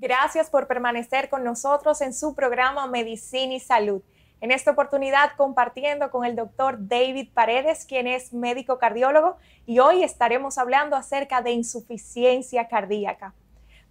Gracias por permanecer con nosotros en su programa Medicina y Salud. En esta oportunidad compartiendo con el doctor David Paredes, quien es médico cardiólogo, y hoy estaremos hablando acerca de insuficiencia cardíaca.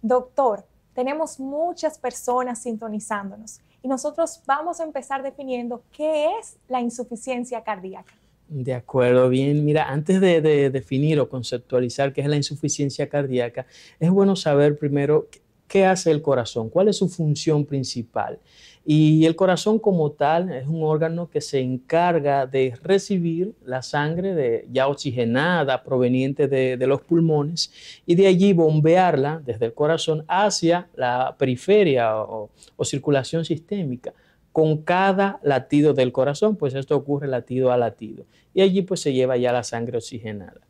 Doctor, tenemos muchas personas sintonizándonos y nosotros vamos a empezar definiendo qué es la insuficiencia cardíaca. De acuerdo, bien. Mira, antes de, definir o conceptualizar qué es la insuficiencia cardíaca, es bueno saber primero ¿Qué hace el corazón? ¿Cuál es su función principal? Y el corazón como tal es un órgano que se encarga de recibir la sangre ya oxigenada proveniente de, los pulmones y de allí bombearla desde el corazón hacia la periferia o, o circulación sistémica con cada latido del corazón, pues esto ocurre latido a latido. Y allí pues se lleva ya la sangre oxigenada.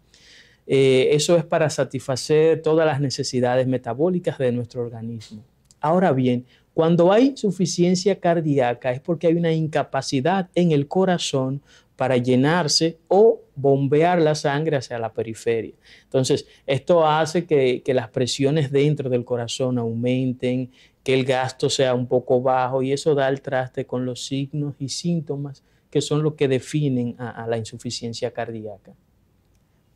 Eh, eso es para satisfacer todas las necesidades metabólicas de nuestro organismo. Ahora bien, cuando hay insuficiencia cardíaca es porque hay una incapacidad en el corazón para llenarse o bombear la sangre hacia la periferia. Entonces, esto hace que, las presiones dentro del corazón aumenten, que el gasto sea un poco bajo y eso da el traste con los signos y síntomas que son los que definen a la insuficiencia cardíaca.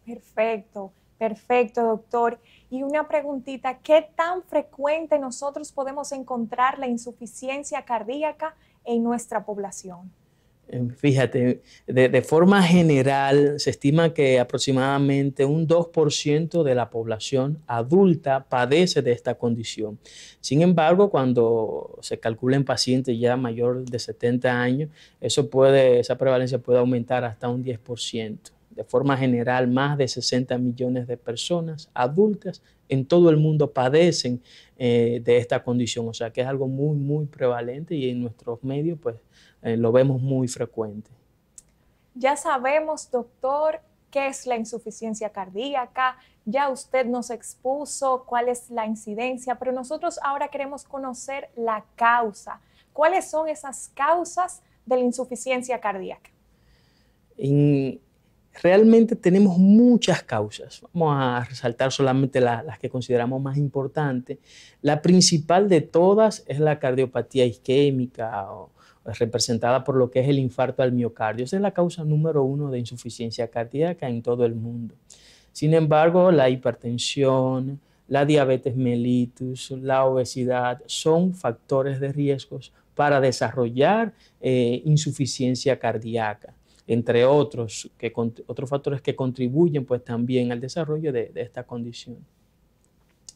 Perfecto, perfecto, doctor. Y una preguntita, ¿qué tan frecuente nosotros podemos encontrar la insuficiencia cardíaca en nuestra población? Eh, fíjate, de, forma general se estima que aproximadamente un 2% de la población adulta padece de esta condición. Sin embargo, cuando se calcula en pacientes ya mayor de 70 años, eso puede, esa prevalencia puede aumentar hasta un 10% de forma general, más de 60 millones de personas adultas en todo el mundo padecen eh, de esta condición. O sea que es algo muy, muy prevalente y en nuestros medios pues eh, lo vemos muy frecuente. Ya sabemos, doctor, qué es la insuficiencia cardíaca, ya usted nos expuso cuál es la incidencia, pero nosotros ahora queremos conocer la causa. ¿Cuáles son esas causas de la insuficiencia cardíaca? In Realmente tenemos muchas causas. Vamos a resaltar solamente las que consideramos más importantes. La principal de todas es la cardiopatía isquémica, representada por lo que es el infarto al miocardio. Esa es la causa número uno de insuficiencia cardíaca en todo el mundo. Sin embargo, la hipertensión, la diabetes mellitus, la obesidad son factores de riesgos para desarrollar eh, insuficiencia cardíaca entre otros, que, otros factores que contribuyen pues también al desarrollo de, esta condición.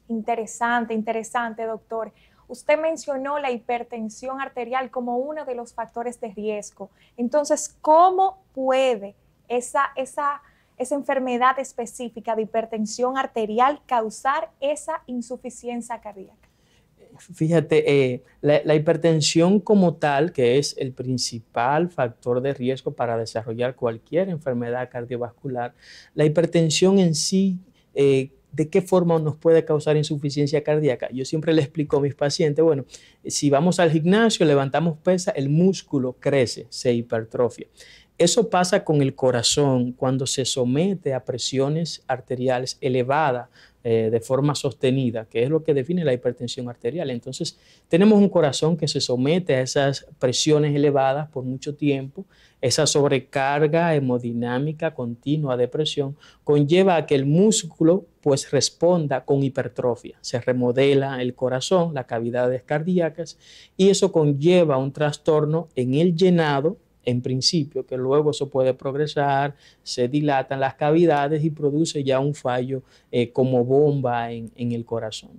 Interesante, interesante, doctor. Usted mencionó la hipertensión arterial como uno de los factores de riesgo. Entonces, ¿cómo puede esa, esa, esa enfermedad específica de hipertensión arterial causar esa insuficiencia cardíaca? Fíjate, eh, la, hipertensión como tal, que es el principal factor de riesgo para desarrollar cualquier enfermedad cardiovascular, la hipertensión en sí... Eh, de qué forma nos puede causar insuficiencia cardíaca. Yo siempre le explico a mis pacientes, bueno, si vamos al gimnasio, levantamos pesa, el músculo crece, se hipertrofia. Eso pasa con el corazón cuando se somete a presiones arteriales elevadas eh, de forma sostenida, que es lo que define la hipertensión arterial. Entonces, tenemos un corazón que se somete a esas presiones elevadas por mucho tiempo. Esa sobrecarga hemodinámica continua de presión conlleva a que el músculo pues responda con hipertrofia. Se remodela el corazón, las cavidades cardíacas, y eso conlleva un trastorno en el llenado en principio, que luego eso puede progresar, se dilatan las cavidades y produce ya un fallo eh, como bomba en el corazón.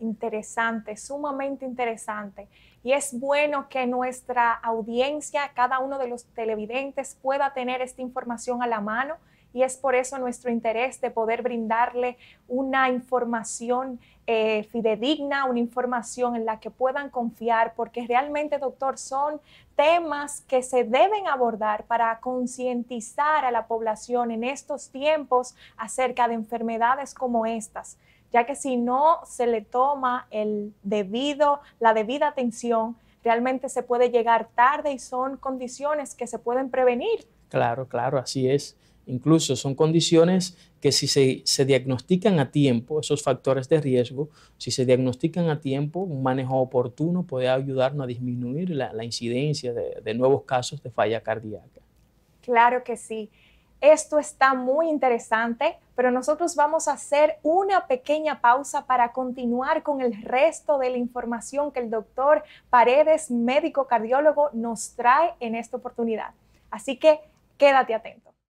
Interesante, sumamente interesante. Y es bueno que nuestra audiencia, cada uno de los televidentes, pueda tener esta información a la mano y es por eso nuestro interés de poder brindarle una información eh, fidedigna, una información en la que puedan confiar, porque realmente, doctor, son temas que se deben abordar para concientizar a la población en estos tiempos acerca de enfermedades como estas ya que si no se le toma el debido, la debida atención, realmente se puede llegar tarde y son condiciones que se pueden prevenir. Claro, claro, así es. Incluso son condiciones que si se, diagnostican a tiempo, esos factores de riesgo, si se diagnostican a tiempo, un manejo oportuno puede ayudarnos a disminuir la, incidencia de nuevos casos de falla cardíaca. Claro que sí. Esto está muy interesante, pero nosotros vamos a hacer una pequeña pausa para continuar con el resto de la información que el doctor Paredes, médico cardiólogo, nos trae en esta oportunidad. Así que quédate atento.